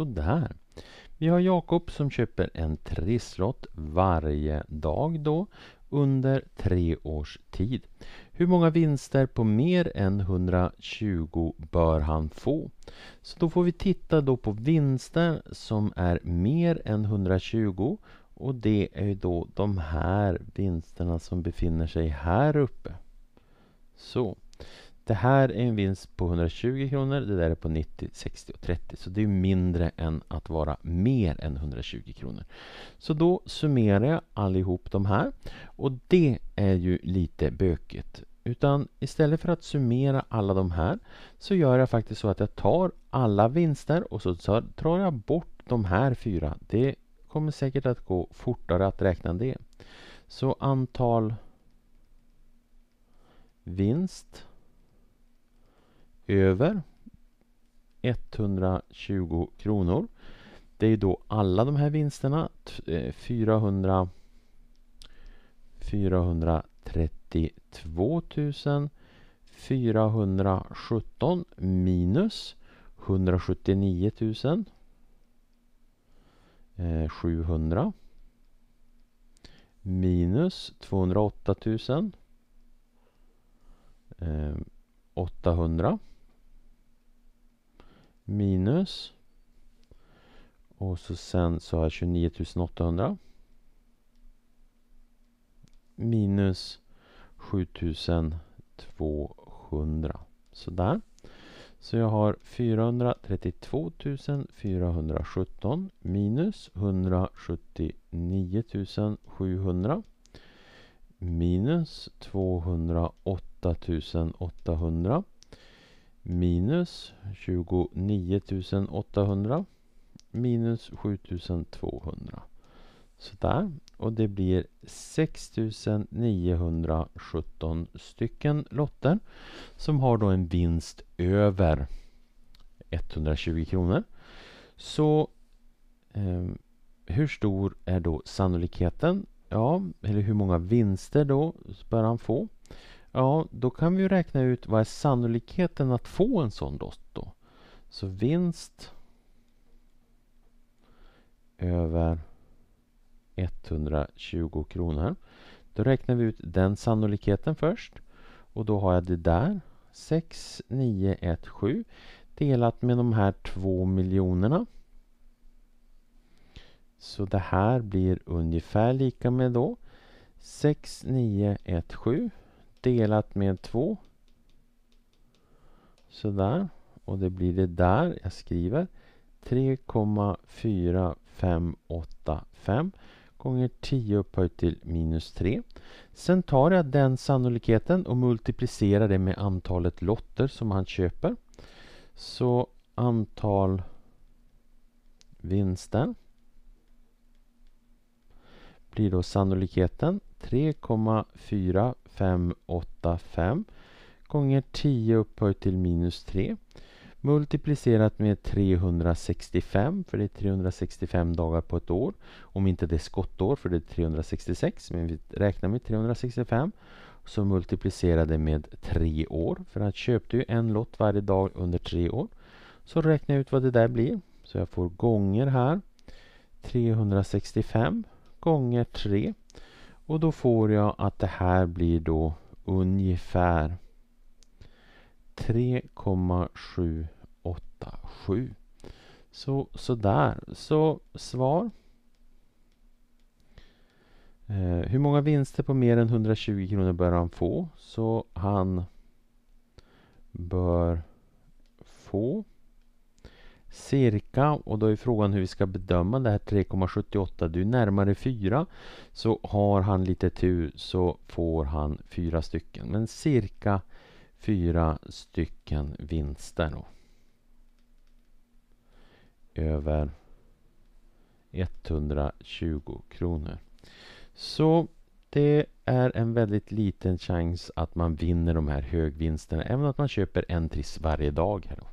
Sådär. Vi har Jakob som köper en trisslott varje dag då under tre års tid. Hur många vinster på mer än 120 bör han få? Så då får vi titta då på vinster som är mer än 120 och det är då de här vinsterna som befinner sig här uppe. Så. Det här är en vinst på 120 kronor, det där är på 90, 60 och 30. Så det är mindre än att vara mer än 120 kronor. Så då summerar jag allihop de här. Och det är ju lite bökigt. Utan istället för att summera alla de här så gör jag faktiskt så att jag tar alla vinster och så tar jag bort de här fyra. Det kommer säkert att gå fortare att räkna det. Så antal vinst över 120 kronor. Det är då alla de här vinsterna, 400 432 417 minus 179 700 eh, minus 208 800 minus. Och så sen så har jag 29 800. Minus 7200. Sådär. Så jag har 432 417 minus 179 700 minus 208 800 minus 29 800 minus 7200. Sådär. Och det blir 6917 stycken lotter som har då en vinst över 120 kronor. Så eh, hur stor är då sannolikheten? Ja, eller hur många vinster då bör han få? Ja, då kan vi räkna ut vad är sannolikheten att få en sån lotto. Så vinst över 120 kronor. Då räknar vi ut den sannolikheten först. Och då har jag det där. 6917 delat med de här två miljonerna. Så det här blir ungefär lika med då 6917 delat med 2. Sådär. Och det blir det där jag skriver. 3,4585 gånger 10 upphöjt till minus 3. Sen tar jag den sannolikheten och multiplicerar det med antalet lotter som han köper. Så antal vinster blir då sannolikheten 3,4585 gånger 10 upphöjt till minus 3 multiplicerat med 365 för det är 365 dagar på ett år om inte det är skottår för det är 366 men vi räknar med 365 så multiplicerade med 3 år för han köpte ju en lott varje dag under 3 år så räknar jag ut vad det där blir så jag får gånger här 365 gånger 3. Och då får jag att det här blir då ungefär 3,787. Så där. Så svar. Eh, hur många vinster på mer än 120 kronor bör han få? Så han bör få cirka och då är frågan hur vi ska bedöma det här 3,78. Du är närmare 4 så har han lite tur så får han 4 stycken. Men cirka 4 stycken vinster då. Över 120 kronor. Så det är en väldigt liten chans att man vinner de här högvinsterna även att man köper en triss varje dag. Här då.